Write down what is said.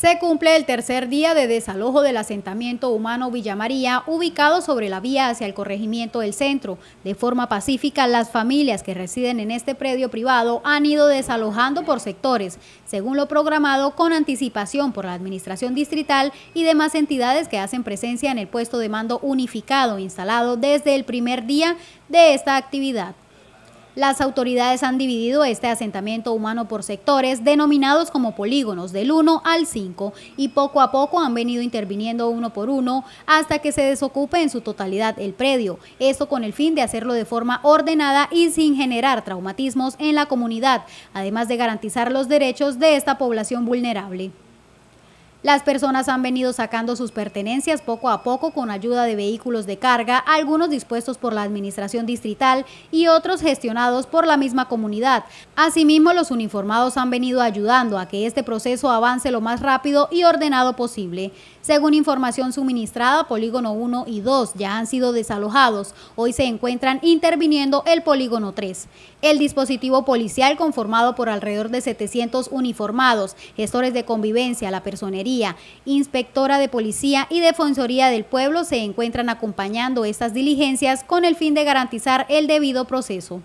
Se cumple el tercer día de desalojo del asentamiento humano Villa María, ubicado sobre la vía hacia el corregimiento del centro. De forma pacífica, las familias que residen en este predio privado han ido desalojando por sectores, según lo programado con anticipación por la administración distrital y demás entidades que hacen presencia en el puesto de mando unificado instalado desde el primer día de esta actividad. Las autoridades han dividido este asentamiento humano por sectores denominados como polígonos del 1 al 5 y poco a poco han venido interviniendo uno por uno hasta que se desocupe en su totalidad el predio. Esto con el fin de hacerlo de forma ordenada y sin generar traumatismos en la comunidad, además de garantizar los derechos de esta población vulnerable. Las personas han venido sacando sus pertenencias poco a poco con ayuda de vehículos de carga, algunos dispuestos por la administración distrital y otros gestionados por la misma comunidad. Asimismo, los uniformados han venido ayudando a que este proceso avance lo más rápido y ordenado posible. Según información suministrada, Polígono 1 y 2 ya han sido desalojados. Hoy se encuentran interviniendo el Polígono 3. El dispositivo policial conformado por alrededor de 700 uniformados, gestores de convivencia, la personería, Inspectora de Policía y Defensoría del Pueblo se encuentran acompañando estas diligencias con el fin de garantizar el debido proceso.